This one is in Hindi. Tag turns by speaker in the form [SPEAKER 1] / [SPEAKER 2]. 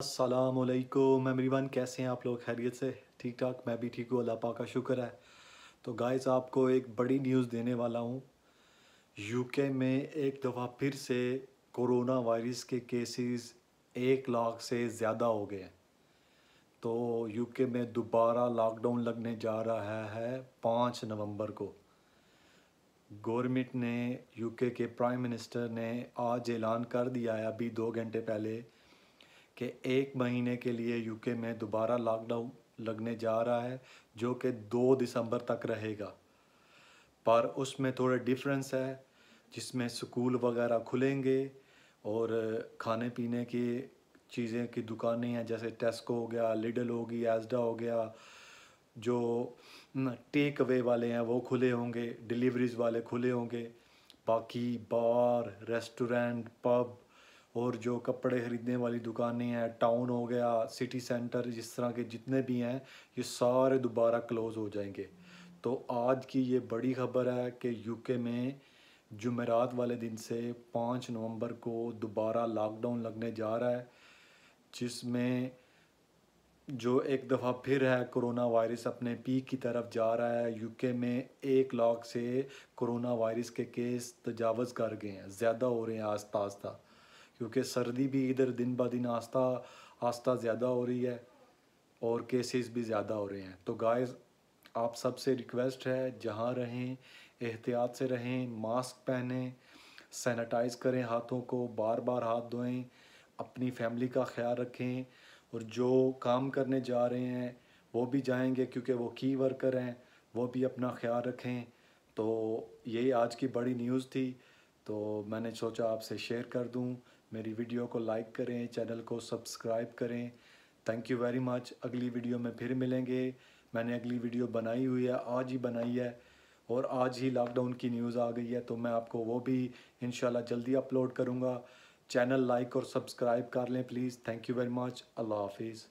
[SPEAKER 1] असलकुम एवरी वन कैसे हैं आप लोग खैरियत से ठीक ठाक मैं भी ठीक हूँ अल्लाह पा का शुक्र है तो गाइस आपको एक बड़ी न्यूज़ देने वाला हूँ यूके में एक दफ़ा फिर से कोरोना वायरस के केसेस एक लाख से ज़्यादा हो गए हैं तो यूके में दोबारा लॉकडाउन लगने जा रहा है पाँच नवंबर को गवर्नमेंट ने यूके के प्राइम मिनिस्टर ने आज ऐलान कर दिया है अभी दो घंटे पहले कि एक महीने के लिए यूके में दोबारा लॉकडाउन लगने जा रहा है जो कि दो दिसंबर तक रहेगा पर उसमें थोड़ा डिफरेंस है जिसमें स्कूल वगैरह खुलेंगे और खाने पीने की चीज़ें की दुकानें हैं जैसे टेस्को हो गया लिडल होगी एजडा हो गया जो टेक अवे वाले हैं वो खुले होंगे डिलीवरीज वाले खुले होंगे बाकी बार रेस्टोरेंट पब और जो कपड़े ख़रीदने वाली दुकानें हैं टाउन हो गया सिटी सेंटर जिस तरह के जितने भी हैं ये सारे दोबारा क्लोज़ हो जाएंगे तो आज की ये बड़ी खबर है कि यूके में जुमेरात वाले दिन से पाँच नवंबर को दोबारा लॉकडाउन लगने जा रहा है जिसमें जो एक दफ़ा फिर है कोरोना वायरस अपने पीक की तरफ जा रहा है यूके में एक लाख से कोरोना वायरस के केस तजावज़ कर गए हैं ज़्यादा हो रहे हैं आस्ता आस्ता क्योंकि सर्दी भी इधर दिन ब दिन आस्ता आस्ता ज़्यादा हो रही है और केसेस भी ज़्यादा हो रहे हैं तो गाइस आप सबसे रिक्वेस्ट है जहाँ रहें एहतियात से रहें मास्क पहने सैनिटाइज़ करें हाथों को बार बार हाथ धोएं अपनी फैमिली का ख्याल रखें और जो काम करने जा रहे हैं वो भी जाएंगे क्योंकि वो की वर्कर हैं वो भी अपना ख्याल रखें तो यही आज की बड़ी न्यूज़ थी तो मैंने सोचा आपसे शेयर कर दूँ मेरी वीडियो को लाइक करें चैनल को सब्सक्राइब करें थैंक यू वेरी मच अगली वीडियो में फिर मिलेंगे मैंने अगली वीडियो बनाई हुई है आज ही बनाई है और आज ही लॉकडाउन की न्यूज़ आ गई है तो मैं आपको वो भी इन जल्दी अपलोड करूँगा चैनल लाइक और सब्सक्राइब कर लें please thank you very much अल्लाह हाफिज़